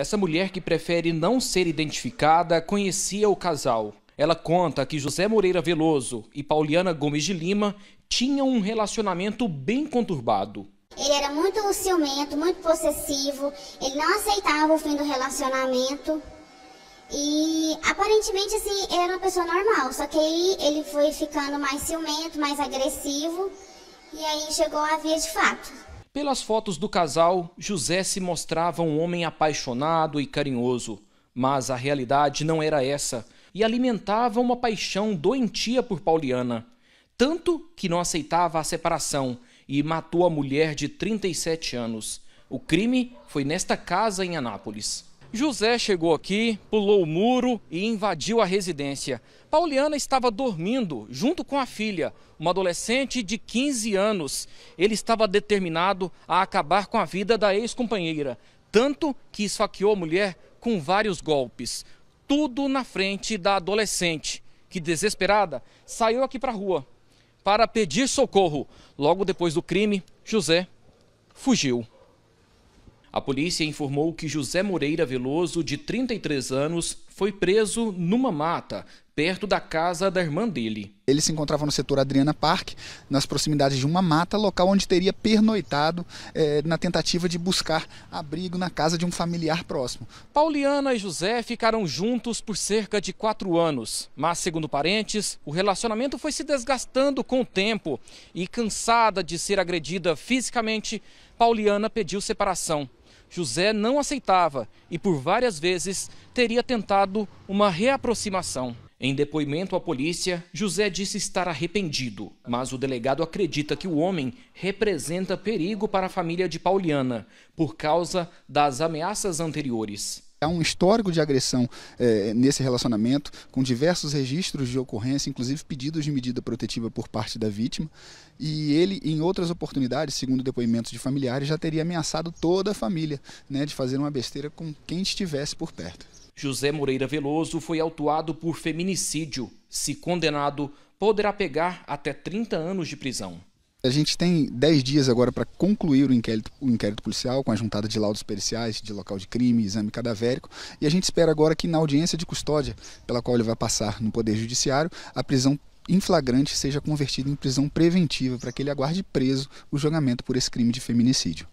Essa mulher que prefere não ser identificada conhecia o casal. Ela conta que José Moreira Veloso e Pauliana Gomes de Lima tinham um relacionamento bem conturbado. Ele era muito ciumento, muito possessivo, ele não aceitava o fim do relacionamento. E aparentemente assim, era uma pessoa normal, só que aí ele foi ficando mais ciumento, mais agressivo, e aí chegou a via de fato. Pelas fotos do casal, José se mostrava um homem apaixonado e carinhoso, mas a realidade não era essa e alimentava uma paixão doentia por Pauliana, tanto que não aceitava a separação e matou a mulher de 37 anos. O crime foi nesta casa em Anápolis. José chegou aqui, pulou o muro e invadiu a residência. Pauliana estava dormindo junto com a filha, uma adolescente de 15 anos. Ele estava determinado a acabar com a vida da ex-companheira, tanto que esfaqueou a mulher com vários golpes. Tudo na frente da adolescente, que desesperada saiu aqui para a rua para pedir socorro. Logo depois do crime, José fugiu. A polícia informou que José Moreira Veloso, de 33 anos, foi preso numa mata, perto da casa da irmã dele. Ele se encontrava no setor Adriana Park, nas proximidades de uma mata, local onde teria pernoitado eh, na tentativa de buscar abrigo na casa de um familiar próximo. Pauliana e José ficaram juntos por cerca de quatro anos, mas, segundo parentes, o relacionamento foi se desgastando com o tempo e, cansada de ser agredida fisicamente, Pauliana pediu separação. José não aceitava e, por várias vezes, teria tentado uma reaproximação. Em depoimento à polícia, José disse estar arrependido, mas o delegado acredita que o homem representa perigo para a família de Pauliana por causa das ameaças anteriores. Há um histórico de agressão eh, nesse relacionamento, com diversos registros de ocorrência, inclusive pedidos de medida protetiva por parte da vítima. E ele, em outras oportunidades, segundo depoimentos de familiares, já teria ameaçado toda a família né, de fazer uma besteira com quem estivesse por perto. José Moreira Veloso foi autuado por feminicídio. Se condenado, poderá pegar até 30 anos de prisão. A gente tem 10 dias agora para concluir o inquérito, o inquérito, policial, com a juntada de laudos periciais, de local de crime, exame cadavérico, e a gente espera agora que na audiência de custódia, pela qual ele vai passar no Poder Judiciário, a prisão em flagrante seja convertida em prisão preventiva para que ele aguarde preso o julgamento por esse crime de feminicídio.